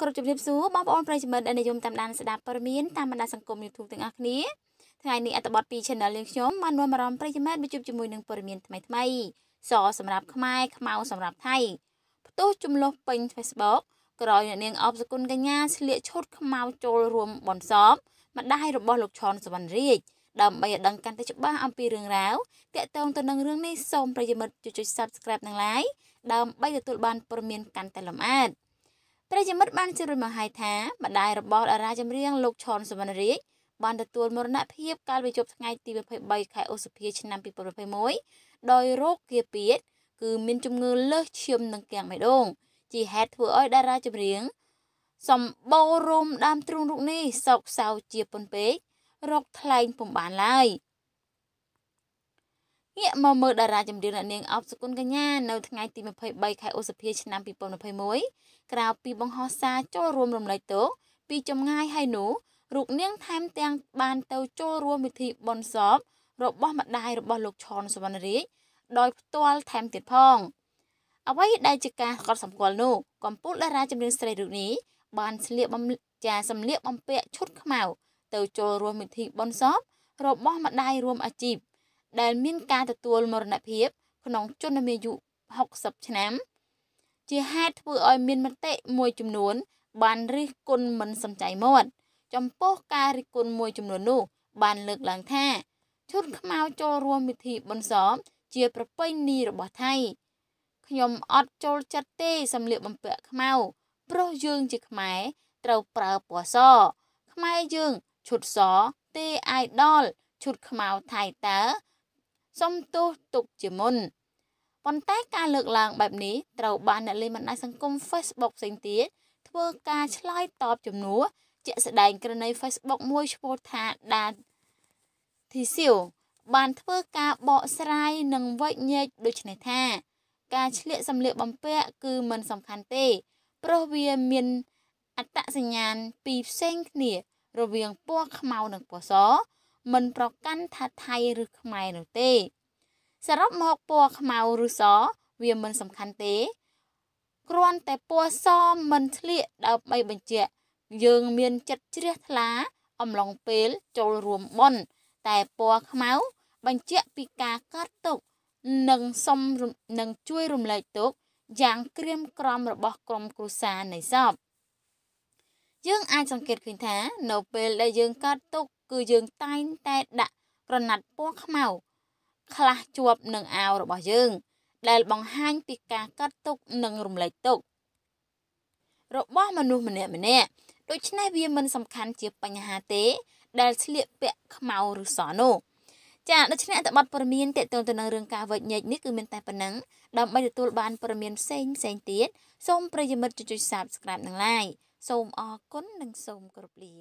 គោរពជម្រាបសួរបងប្អូនប្រិយមិត្តដែលនិយមតាមដានស្ដាប់ព័ត៌មានតាមបណ្ដាសង្គម YouTube ទាំងអស់គ្នាថ្ងៃនេះអត្ថបទពី Channel យើងខ្ញុំបាននាំអារម្មណ៍ប្រិយមិត្តមកជួបជាមួយនឹងព័ត៌មានថ្មីថ្មីសសម្រាប់ខ្មែរខ្មៅសម្រាប់ថៃផ្ទុះចំនួនពេញ Facebook ក្រោយអ្នកនាងអបសគុណកញ្ញាឆ្លៀកឈុតខ្មៅចូលរួមបនសពម្ដាយរបស់លោកឈុនសវណ្ណរាជដើម្បីឲ្យដឹងកាន់តែច្បាស់អំពីរឿងរ៉ាវតាក់ទងទៅនឹងរឿងនេះសូមប្រិយមិត្តជួយចុច Subscribe និង Like ដើម្បីទទួលបានព័ត៌មានកាន់តែលម្អិត។ប្រិយមិត្តបានជឿបង្ហាញថាម្ដាយរបស់តារាចម្រៀងលោកឈនសវណ្ណរាជបានទទួលមរណភាពកាលពីយប់ថ្ងៃទី23ខែឧសភាឆ្នាំ2021ដោយរោគគៀពៀតគឺ មានជំងឺលើសឈាមនិងគាំងបេះដូងជាហេតុធ្វើឲ្យតារាចម្រៀងសម្បូររោមដើមទ្រូងរូបនេះសោកសៅជាពន់ពេករោគថ្លែងពុំបានឡើយ។ងាកមកមើលតារាចម្រៀងអ្នកនាងអបសុគន្ធកញ្ញា នៅថ្ងៃទី23ខែឧសភាឆ្នាំ2021ក្រៅពីបង្ហោះសារចូលរួមរំលែកទុកពីចម្ងាយហើយនោះរូបនាងថែមទាំងបានទៅចូលរួមពិធីបុណ្យសពរបស់ម្ដាយរបស់លោកឈុនសវណ្ណរាជដោយផ្ទាល់ថែមទៀតផង អ្វីដែលជាការកត់សម្គាល់នោះកំពូលតារាចម្រៀងស្រីរូបនេះបានស្លៀកបំចាសម្លៀកបំពាក់ឈុត ខ្មៅទៅចូលរួមពិធីបុណ្យសពរបស់ម្ដាយរួមអាជីពដែលមានការទទួលមរណភាពក្នុងជនមាយុ60ឆ្នាំ ជាហេតុធ្វើឲ្យមានមតិមួយចំនួន បានរិះគន់មិនសំចៃមាត់ចំពោះការរិះគន់មួយចំនួននោះ បានលើកឡើងថាជនខ្មៅចូលរួមពិធីបុណ្យសពជាប្រពៃណីរបស់ថៃខ្ញុំអត់ចូលចិត្តទេសម្លៀកបំពាក់ខ្មៅព្រោះយើងជាខ្មែរត្រូវប្រើពណ៌សខ្មែរយើងឈុតសទេអាយដលឈុតខ្មៅថៃតើសុំទោសទុកជាមុនប៉ុន្តែការលើកឡើងបែបនេះត្រូវបានអ្នកលេងបណ្ដាញសង្គម Facebook ផ្សេងទៀតធ្វើការឆ្លើយតបជំនួសជាក់ស្ដែងករណី Facebook មួយឈ្មោះថាដាធីស៊ីវបានធ្វើការបកស្រាយនិងវិច្ឆេទដូចនេះថា ការឆ្លៀកសម្លៀកបំពាក់គឺមិនសំខាន់ទេព្រោះវាមានអត្តសញ្ញាណពីរផ្សេងគ្នារវាងពណ៌ខ្មៅនិងពណ៌សមិនប្រកាន់ថាថៃឬខ្មែរនោះទេសរុបមកពណ៌ខ្មៅឬសវាមិនសំខាន់ទេគ្រាន់តែពណ៌សមិនឆ្លៀកដើម្បីបញ្ជាក់យើងមានចិត្តជ្រះថ្លាអំឡុងពេលចូលរួមបុណ្យតែពណ៌ខ្មៅបញ្ជាក់ពីការកាត់ទុកនិងសុំនឹងជួយរំលែកទុកយ៉ាងក្រៀមក្រំរបស់ក្រុមគ្រួសារនៃសពយើងអាចសង្កេតឃើញថានៅពេលដែលយើងកាត់ទុកគឺយើងតែងតែដាក់ក្រណាត់ពណ៌ខ្មៅខ្លះជាប់នឹងអាវរបស់យើង ដែលបង្ហាញពីការកាត់ទុកនិងរំលែកទុករបស់មនុស្សម្នាក់ម្នាក់ដូច្នេះវាមិនសំខាន់ជាបញ្ហាទេ ដែលស្លៀកពាក់ខ្មៅឬសនោះចាដូច្នេះអត្ថបទព័ត៌មានទាក់ទងទៅនឹងរឿងការវេចញែកនេះគឺមានតែប៉ុណ្ណឹងដើម្បីទទួលបានព័ត៌មានផ្សេងផ្សេងទៀតសូមប្រិយមិត្តចុច Subscribe និង Like សូមអរគុណនិងសូមគោរពលា